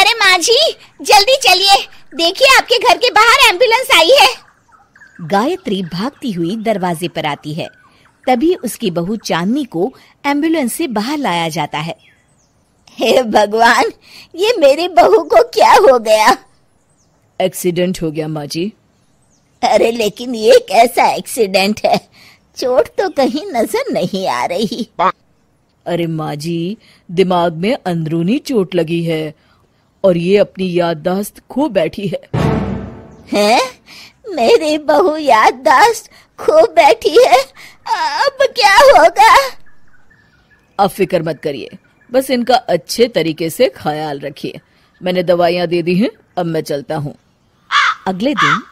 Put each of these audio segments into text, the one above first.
अरे माँ जी जल्दी चलिए देखिए आपके घर के बाहर एम्बुलेंस आई है गायत्री भागती हुई दरवाजे पर आती है तभी उसकी बहू चांदनी को एम्बुलेंस से बाहर लाया जाता है हे भगवान ये मेरी बहू को क्या हो गया एक्सीडेंट हो गया माँ जी अरे लेकिन ये कैसा एक्सीडेंट है चोट तो कहीं नजर नहीं आ रही अरे माँ जी दिमाग में अंदरूनी चोट लगी है और ये अपनी याददाश्त खो बैठी है हैं? मेरी बहू याददाश्त खो बैठी है अब क्या होगा अब फिक्र मत करिए बस इनका अच्छे तरीके से ख्याल रखिए मैंने दवाइयाँ दे दी हैं अब मैं चलता हूँ अगले दिन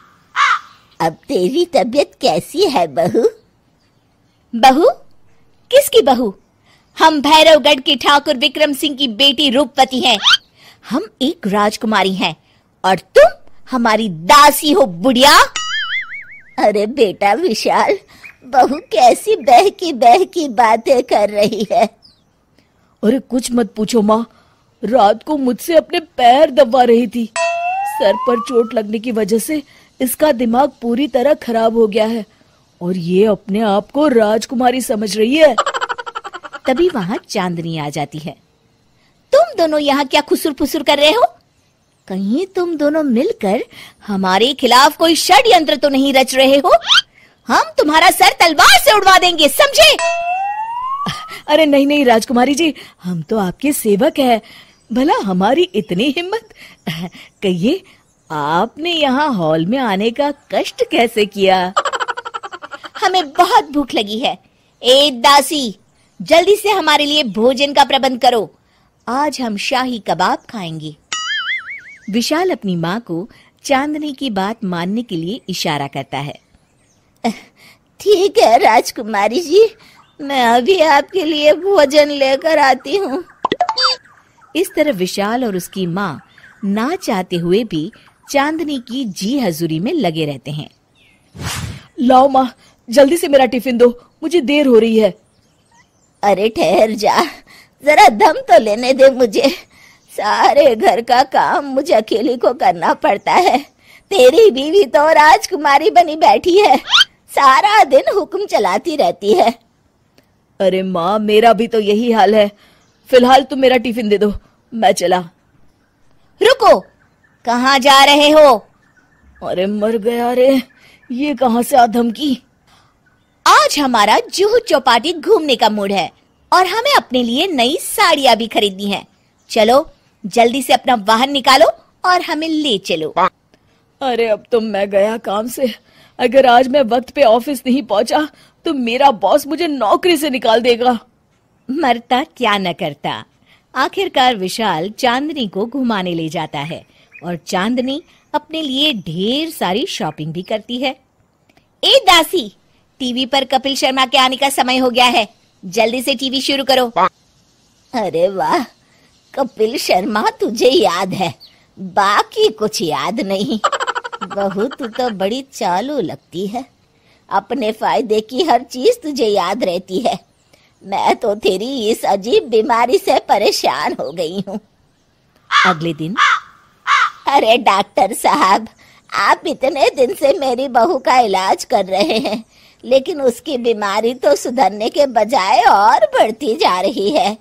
अब तेरी तबीयत कैसी है बहू बहू किसकी बहू हम भैरवगढ़ के ठाकुर विक्रम सिंह की बेटी रूपवती हैं हम एक राजकुमारी हैं और तुम हमारी दासी हो बुढ़िया अरे बेटा विशाल बहू कैसी बह की बह की बातें कर रही है अरे कुछ मत पूछो माँ रात को मुझसे अपने पैर दबा रही थी सर पर चोट लगने की वजह से इसका दिमाग पूरी तरह खराब हो गया है और ये अपने आप को राजकुमारी समझ रही है तभी वहाँ चांदनी आ जाती है तुम दोनों यहाँ क्या खुसुर फुसुर कर रहे हो कहीं तुम दोनों मिलकर हमारे खिलाफ कोई षड्यंत्र तो नहीं रच रहे हो हम तुम्हारा सर तलवार से उड़वा देंगे समझे अरे नहीं नहीं राजकुमारी जी हम तो आपके सेवक हैं भला हमारी इतनी हिम्मत कहिए आपने यहाँ हॉल में आने का कष्ट कैसे किया हमें बहुत भूख लगी है ए दासी जल्दी से हमारे लिए भोजन का प्रबंध करो आज हम शाही कबाब खाएंगे विशाल अपनी माँ को चांदनी की बात मानने के लिए इशारा करता है ठीक है राजकुमारी जी मैं अभी आपके लिए भोजन लेकर आती हूँ इस तरह विशाल और उसकी माँ ना चाहते हुए भी चांदनी की जी हजूरी में लगे रहते हैं लाओ माँ जल्दी से मेरा टिफिन दो मुझे देर हो रही है अरे ठहर जा जरा दम तो लेने दे मुझे सारे घर का काम मुझे अकेली को करना पड़ता है तेरी बीवी तो राजकुमारी बनी बैठी है सारा दिन हुक्म चलाती रहती है अरे माँ मेरा भी तो यही हाल है फिलहाल तुम मेरा टिफिन दे दो मैं चला रुको कहाँ जा रहे हो अरे मर गया रे ये कहाँ से आ धमकी आज हमारा जूहू चौपाटी घूमने का मूड है और हमें अपने लिए नई साड़ियाँ भी खरीदनी है चलो जल्दी से अपना वाहन निकालो और हमें ले चलो अरे अब तो मैं गया काम से अगर आज मैं वक्त पे ऑफिस नहीं पहुंचा तो मेरा बॉस मुझे नौकरी से निकाल देगा मरता क्या न करता आखिरकार विशाल चांदनी को घुमाने ले जाता है और चांदनी अपने लिए ढेर सारी शॉपिंग भी करती है ए दासी टीवी पर कपिल शर्मा के आने का समय हो गया है जल्दी से टीवी शुरू करो अरे वाह कपिल शर्मा तुझे याद है बाकी कुछ याद नहीं बहू तू तो बड़ी चालू लगती है अपने फायदे की हर चीज तुझे याद रहती है मैं तो तेरी इस अजीब बीमारी से परेशान हो गई हूँ अगले दिन अरे डॉक्टर साहब आप इतने दिन से मेरी बहू का इलाज कर रहे हैं लेकिन उसकी बीमारी तो सुधरने के बजाय और बढ़ती जा रही है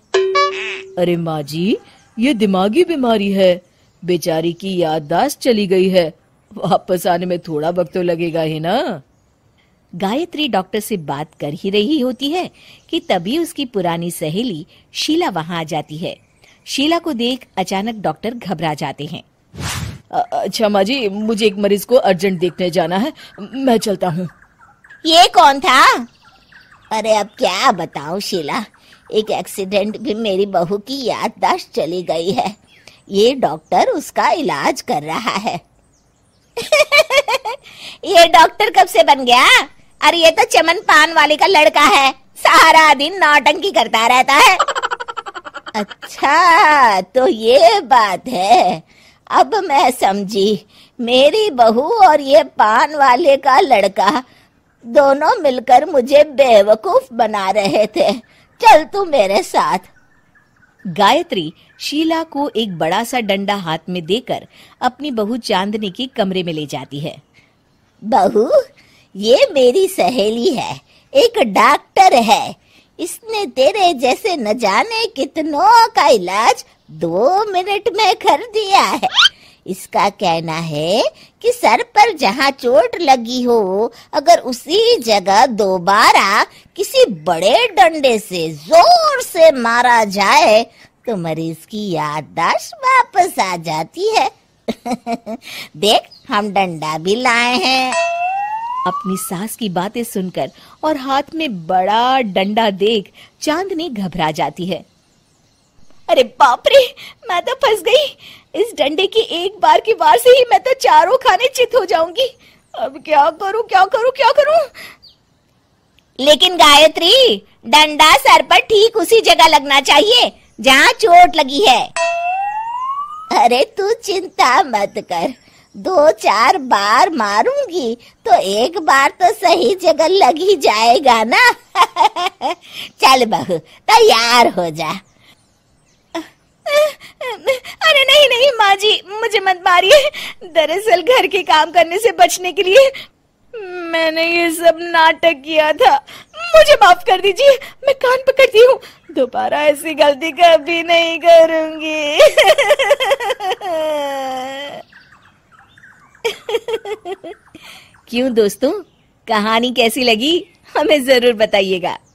अरे माँ जी ये दिमागी बीमारी है बेचारी की याददाश्त चली गई है वापस आने में थोड़ा वक्त तो लगेगा ही ना गायत्री डॉक्टर से बात कर ही रही होती है कि तभी उसकी पुरानी सहेली शीला वहाँ आ जाती है शीला को देख अचानक डॉक्टर घबरा जाते हैं अच्छा माँ जी मुझे एक मरीज को अर्जेंट देखने जाना है मैं चलता हूँ ये कौन था अरे अब क्या बताऊं शीला एक एक्सीडेंट भी मेरी बहू की याददाश्त चली गई है ये डॉक्टर उसका इलाज कर रहा है ये डॉक्टर कब से बन गया अरे ये तो चमन पान वाले का लड़का है सारा दिन नौटंकी करता रहता है अच्छा तो ये बात है अब मैं समझी मेरी बहू और ये पान वाले का लड़का दोनों मिलकर मुझे बेवकूफ बना रहे थे चल तू मेरे साथ गायत्री शीला को एक बड़ा सा डंडा हाथ में देकर अपनी बहू चांदनी के कमरे में ले जाती है बहू ये मेरी सहेली है एक डॉक्टर है इसने तेरे जैसे न जाने कितनों का इलाज दो मिनट में कर दिया है इसका कहना है कि सर पर जहाँ चोट लगी हो अगर उसी जगह दोबारा किसी बड़े डंडे से जोर से मारा जाए तो मरीज की याददाश्त वापस आ जाती है देख हम डंडा भी लाए हैं अपनी सास की बातें सुनकर और हाथ में बड़ा डंडा देख चांदनी घबरा जाती है अरे बाप रे मैं तो फंस गई इस डंडे की एक बार की बार से ही मैं तो चारों खाने चित हो जाऊंगी अब क्या करूं क्या करूं क्या करूं लेकिन गायत्री डंडा सर पर ठीक उसी जगह लगना चाहिए जहाँ चोट लगी है अरे तू चिंता मत कर दो चार बार मारूंगी तो एक बार तो सही जगह लग ही जाएगा ना चल बहू तैयार हो जा अरे नहीं माँ जी मुझे मत मारिए दरअसल घर के काम करने से बचने के लिए मैंने ये सब नाटक किया था मुझे माफ कर दीजिए मैं कान पकड़ती हूँ दोबारा ऐसी गलती कभी नहीं करूंगी क्यों दोस्तों कहानी कैसी लगी हमें जरूर बताइएगा